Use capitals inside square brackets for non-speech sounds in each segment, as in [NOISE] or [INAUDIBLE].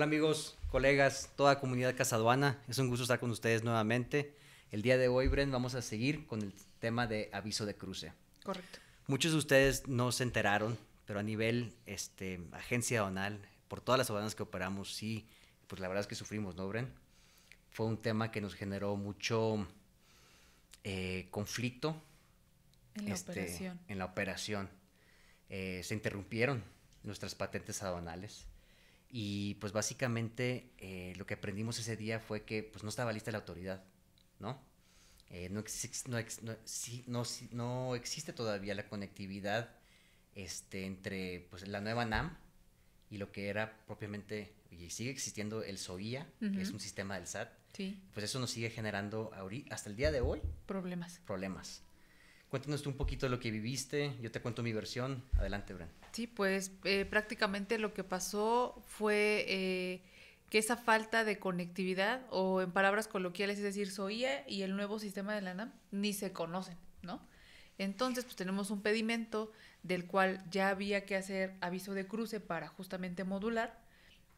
Hola amigos, colegas, toda comunidad casaduana, es un gusto estar con ustedes nuevamente. El día de hoy, Bren, vamos a seguir con el tema de aviso de cruce. Correcto. Muchos de ustedes no se enteraron, pero a nivel este, agencia aduanal, por todas las aduanas que operamos, sí, pues la verdad es que sufrimos, ¿no, Bren? Fue un tema que nos generó mucho eh, conflicto. En la este, operación. En la operación. Eh, se interrumpieron nuestras patentes aduanales y pues básicamente eh, lo que aprendimos ese día fue que pues no estaba lista la autoridad, ¿no? Eh, no, no, existe todavía la conectividad este, entre pues, la nueva NAM y lo que era propiamente, y sigue existiendo el SOIA, que es un sistema del SAT. Pues eso nos sigue generando hasta el día de hoy. Problemas. Problemas. Cuéntanos tú un poquito de lo que viviste, yo te cuento mi versión. Adelante, Bran. Sí, pues eh, prácticamente lo que pasó fue eh, que esa falta de conectividad, o en palabras coloquiales, es decir, SOIA y el nuevo sistema de la NAM ni se conocen, ¿no? Entonces, pues tenemos un pedimento del cual ya había que hacer aviso de cruce para justamente modular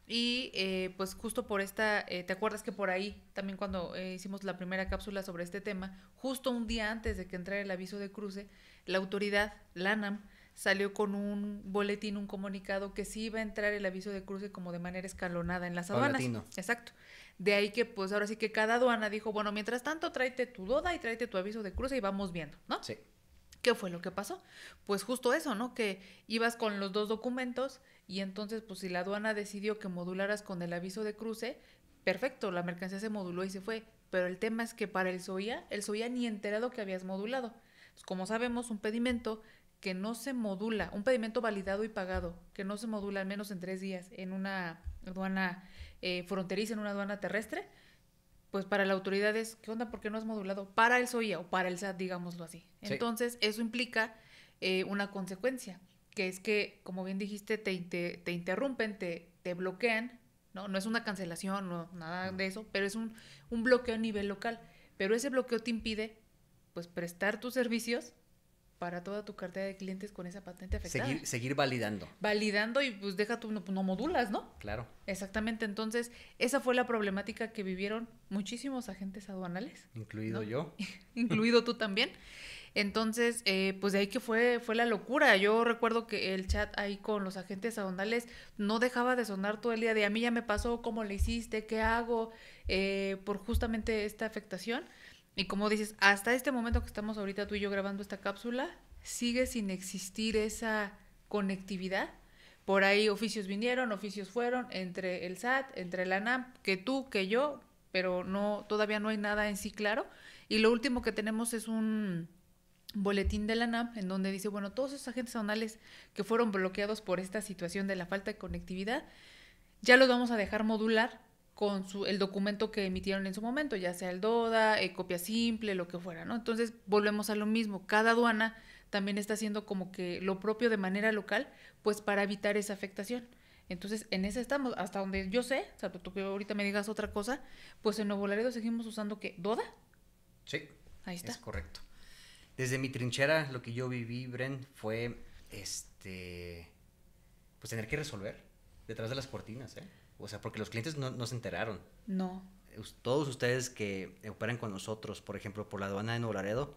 y eh, pues justo por esta, eh, ¿te acuerdas que por ahí, también cuando eh, hicimos la primera cápsula sobre este tema, justo un día antes de que entrara el aviso de cruce, la autoridad, la salió con un boletín, un comunicado que sí iba a entrar el aviso de cruce como de manera escalonada en las aduanas. Exacto. De ahí que pues ahora sí que cada aduana dijo, bueno, mientras tanto tráete tu doda y tráete tu aviso de cruce y vamos viendo, ¿no? Sí. ¿Qué fue lo que pasó? Pues justo eso, ¿no? Que ibas con los dos documentos y entonces, pues si la aduana decidió que modularas con el aviso de cruce, perfecto, la mercancía se moduló y se fue. Pero el tema es que para el SOIA, el SOIA ni enterado que habías modulado. Pues, como sabemos, un pedimento que no se modula, un pedimento validado y pagado, que no se modula al menos en tres días en una aduana eh, fronteriza, en una aduana terrestre, pues para la autoridad es, ¿qué onda? ¿Por qué no has modulado? Para el SOIA o para el SAT, digámoslo así. Entonces, eso implica eh, una consecuencia, que es que, como bien dijiste, te, te, interrumpen, te, te bloquean, ¿no? No es una cancelación, o nada de eso, pero es un, un bloqueo a nivel local. Pero ese bloqueo te impide, pues, prestar tus servicios para toda tu cartera de clientes con esa patente afectada. Seguir, validando. Validando y pues deja tú, no, modulas, ¿no? Claro. Exactamente, entonces esa fue la problemática que vivieron muchísimos agentes aduanales. Incluido yo. [LAUGHS] Incluido tú también. Entonces, eh, pues de ahí que fue, fue la locura. Yo recuerdo que el chat ahí con los agentes aduanales no dejaba de sonar todo el día de a mí ya me pasó, cómo le hiciste, qué hago, eh, por justamente esta afectación. Y como dices, hasta este momento que estamos ahorita tú y yo grabando esta cápsula, sigue sin existir esa conectividad. Por ahí oficios vinieron, oficios fueron, entre el SAT, entre la ANAM, que tú, que yo, pero no, todavía no hay nada en sí claro. Y lo último que tenemos es un boletín de la ANAM en donde dice, bueno, todos esos agentes zonales que fueron bloqueados por esta situación de la falta de conectividad, ya los vamos a dejar modular con su, el documento que emitieron en su momento, ya sea el DODA, eh, copia simple, lo que fuera, ¿no? Entonces volvemos a lo mismo, cada aduana también está haciendo como que lo propio de manera local, pues para evitar esa afectación. Entonces, en eso estamos, hasta donde yo sé, o sea, tú que ahorita me digas otra cosa, pues en Nuevo Laredo seguimos usando que DODA. Sí. Ahí está. Es correcto. Desde mi trinchera, lo que yo viví, Bren, fue este pues tener que resolver detrás de las cortinas, ¿eh? O sea, porque los clientes no, no se enteraron. No. Todos ustedes que operan con nosotros, por ejemplo, por la aduana de Nuevo Laredo,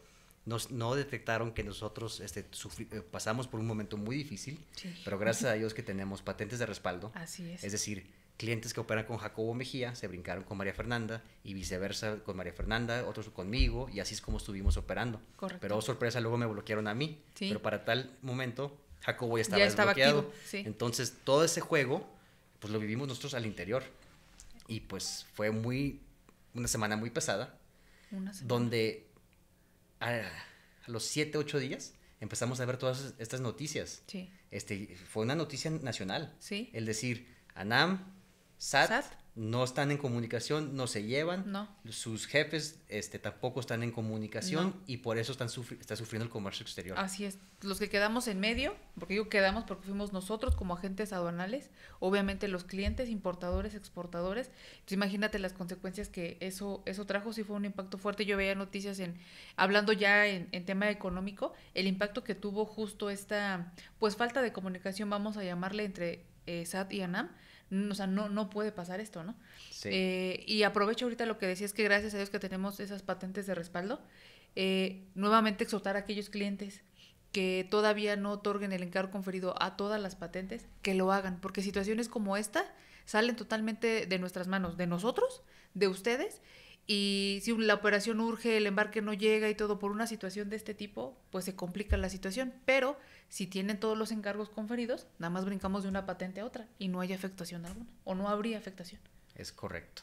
nos, no detectaron que nosotros este, eh, pasamos por un momento muy difícil, sí. pero gracias a Dios que tenemos patentes de respaldo. Así es. Es decir, clientes que operan con Jacobo Mejía se brincaron con María Fernanda y viceversa con María Fernanda, otros conmigo y así es como estuvimos operando. Correcto. Pero oh, sorpresa, luego me bloquearon a mí, sí. pero para tal momento Jacobo ya estaba, ya estaba desbloqueado. Sí. Entonces, todo ese juego pues lo vivimos nosotros al interior. Y pues fue muy, una semana muy pesada, una semana. donde a, los siete, ocho días empezamos a ver todas estas noticias. Sí. Este, fue una noticia nacional. Sí. El decir, ANAM, SAT no están en comunicación, no se llevan, sus jefes este, tampoco están en comunicación y por eso están está sufriendo el comercio exterior. Así es, los que quedamos en medio, porque digo quedamos porque fuimos nosotros como agentes aduanales, obviamente los clientes, importadores, exportadores, imagínate las consecuencias que eso, eso trajo, si fue un impacto fuerte, yo veía noticias en, hablando ya en, tema económico, el impacto que tuvo justo esta, pues falta de comunicación, vamos a llamarle entre eh, SAT y ANAM, o sea, no, no puede pasar esto, ¿no? Eh, y aprovecho ahorita lo que decías, es que gracias a Dios que tenemos esas patentes de respaldo, eh, nuevamente exhortar a aquellos clientes que todavía no otorguen el encargo conferido a todas las patentes, que lo hagan, porque situaciones como esta salen totalmente de nuestras manos, de nosotros, de ustedes, y si la operación urge, el embarque no llega y todo por una situación de este tipo, pues se complica la situación. Pero si tienen todos los encargos conferidos, nada más brincamos de una patente a otra y no hay afectación alguna o no habría afectación. Es correcto.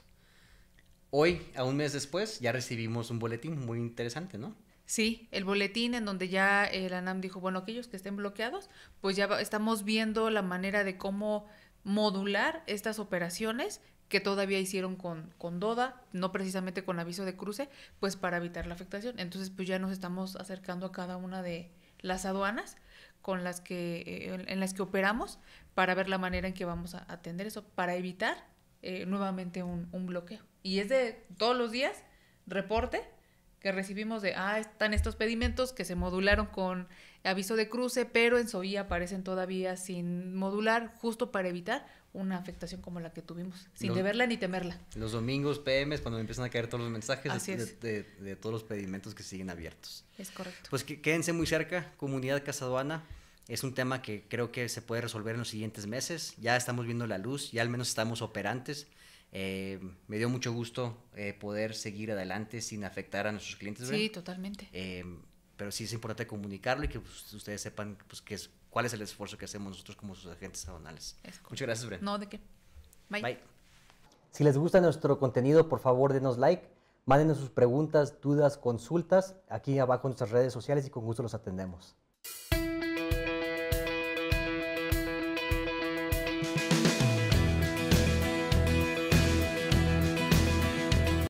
Hoy, a un mes después, ya recibimos un boletín muy interesante, ¿no? Sí, el boletín en donde ya el eh, ANAM dijo, bueno, aquellos que estén bloqueados, pues ya estamos viendo la manera de cómo modular estas operaciones que todavía hicieron con, con Doda, no precisamente con aviso de cruce, pues para evitar la afectación. Entonces, pues ya nos estamos acercando a cada una de las aduanas con las que, eh, en las que operamos para ver la manera en que vamos a atender eso, para evitar eh, nuevamente un, un, bloqueo. Y es de todos los días reporte que recibimos de, ah, están estos pedimentos que se modularon con aviso de cruce, pero en Zoí aparecen todavía sin modular, justo para evitar una afectación como la que tuvimos, sin deberla ni temerla. Los domingos, PM, es cuando empiezan a caer todos los mensajes de, todos los pedimentos que siguen abiertos. Es correcto. Pues que, quédense muy cerca, comunidad casaduana. Es un tema que creo que se puede resolver en los siguientes meses. Ya estamos viendo la luz, ya al menos estamos operantes. Eh, me dio mucho gusto eh, poder seguir adelante sin afectar a nuestros clientes. Sí, totalmente. Eh, pero sí es importante comunicarlo y que pues, ustedes sepan pues, qué es, cuál es el esfuerzo que hacemos nosotros como sus agentes aduanales. Muchas gracias, Bren. No, de qué. Bye. Bye. Si les gusta nuestro contenido, por favor, denos like, mándenos sus preguntas, dudas, consultas aquí abajo en nuestras redes sociales y con gusto los atendemos.